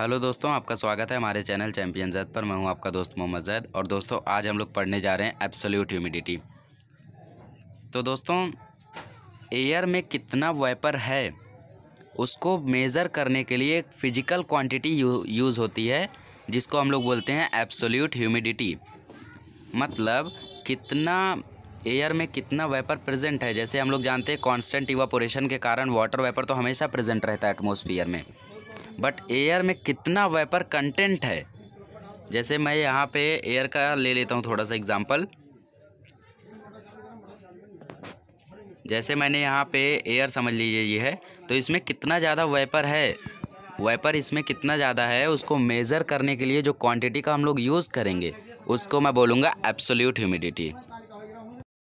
hello दोस्तों आपका स्वागत है हमारे चैनल चैम्पियन जैद पर मैं हूं आपका दोस्त मोहम्मद जैद और दोस्तों आज हम लोग पढ़ने जा रहे हैं एब्सोल्यूट ह्यूमिडिटी तो दोस्तों एयर में कितना वेपर है उसको मेज़र करने के लिए एक फ़िजिकल क्वांटिटी यू, यूज़ होती है जिसको हम लोग बोलते हैं एब्सोल्यूट ह्यूमिडिटी मतलब कितना एयर में कितना वेपर प्रेजेंट है जैसे हम लोग जानते हैं कांस्टेंट इवापोरेशन के कारण वाटर वेपर तो हमेशा प्रेजेंट रहता है एटमोसफियर में बट एयर में कितना वेपर कंटेंट है जैसे मैं यहाँ पे एयर का ले लेता हूँ थोड़ा सा एग्ज़ाम्पल जैसे मैंने यहाँ पे एयर समझ लीजिए ये है तो इसमें कितना ज़्यादा वेपर है वेपर इसमें कितना ज़्यादा है उसको मेज़र करने के लिए जो क्वांटिटी का हम लोग यूज़ करेंगे उसको मैं बोलूँगा एब्सोल्यूट ह्यूमिडिटी